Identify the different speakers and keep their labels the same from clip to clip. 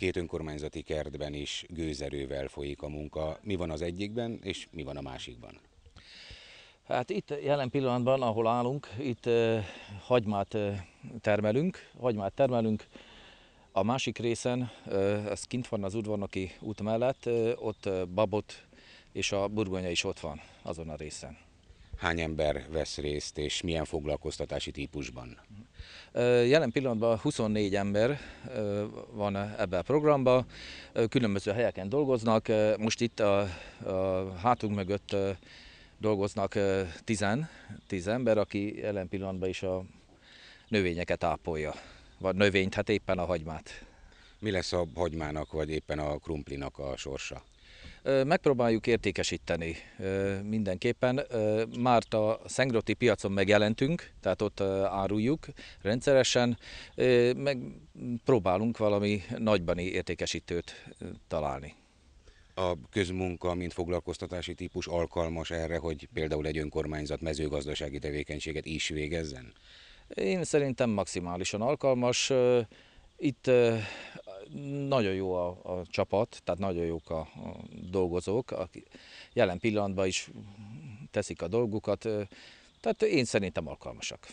Speaker 1: Két önkormányzati kertben is gőzerővel folyik a munka. Mi van az
Speaker 2: egyikben, és mi van a másikban? Hát itt jelen pillanatban, ahol állunk, itt eh, hagymát eh, termelünk, hagymát termelünk, a másik részen, ez kint van az udvarnoki út mellett, ott babot és a burgonya is ott van azon a részen. Hány ember vesz részt, és milyen foglalkoztatási típusban? Jelen pillanatban 24 ember van ebben a programban, különböző helyeken dolgoznak, most itt a, a hátunk mögött dolgoznak 10, 10 ember, aki jelen pillanatban is a növényeket ápolja, vagy növényt, hát éppen a hagymát. Mi lesz a hagymának, vagy éppen a krumplinak a sorsa? Megpróbáljuk értékesíteni mindenképpen. Már a szengroti piacon megjelentünk, tehát ott áruljuk rendszeresen, meg próbálunk valami nagybani értékesítőt találni a közmunka, mint
Speaker 1: foglalkoztatási típus alkalmas erre, hogy például egy önkormányzat mezőgazdasági tevékenységet is
Speaker 2: végezzen? Én szerintem maximálisan alkalmas. Itt nagyon jó a, a csapat, tehát nagyon jók a, a dolgozók, akik jelen pillanatban is teszik a dolgukat, tehát én szerintem alkalmasak.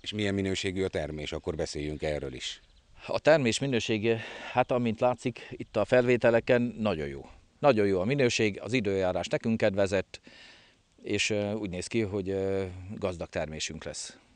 Speaker 2: És milyen minőségű a termés, akkor beszéljünk erről is. A termés minősége, hát amint látszik itt a felvételeken, nagyon jó. Nagyon jó a minőség, az időjárás nekünk kedvezett, és úgy néz ki, hogy gazdag termésünk lesz.